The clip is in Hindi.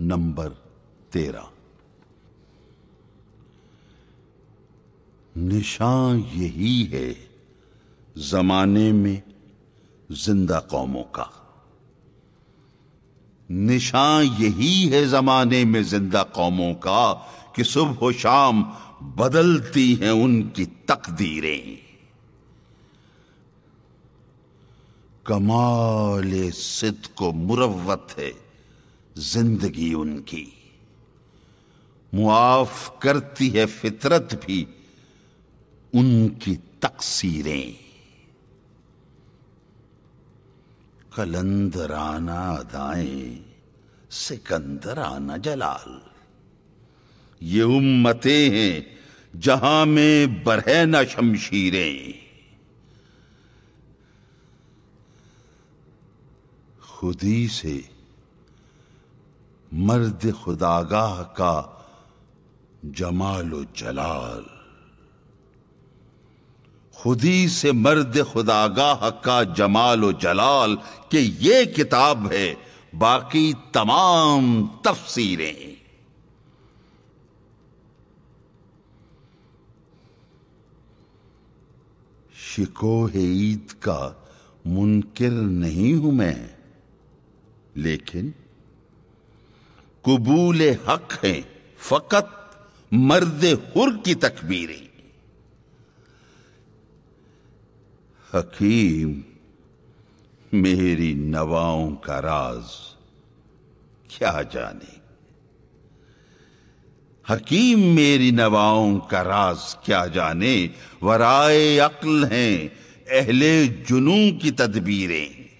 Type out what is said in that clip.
नंबर तेरह निशान यही है जमाने में जिंदा कौमों का निशान यही है जमाने में जिंदा कौमों का कि सुबह शाम बदलती हैं उनकी तकदीरें कमाल सिद्ध को मुरवत है जिंदगी उनकी मुआफ करती है फितरत भी उनकी तकसीरें अदाए अदाएं आना जलाल ये उम्मते हैं जहां में बरह न शमशीरें खुदी से मर्द खुदागाह का जमाल जलाल खुदी से मर्द खुदागाह का जमाल जलाल के ये किताब है बाकी तमाम तफसीरें है ईद का मुनकर नहीं हूं मैं लेकिन कबूल हक हैं फकत मर्द हुर की तकबीरें हकीम मेरी नवाओं का राज क्या जाने हकीम मेरी नवाओं का राज क्या जाने वराए अक्ल हैं अहले जुनू की तदबीरें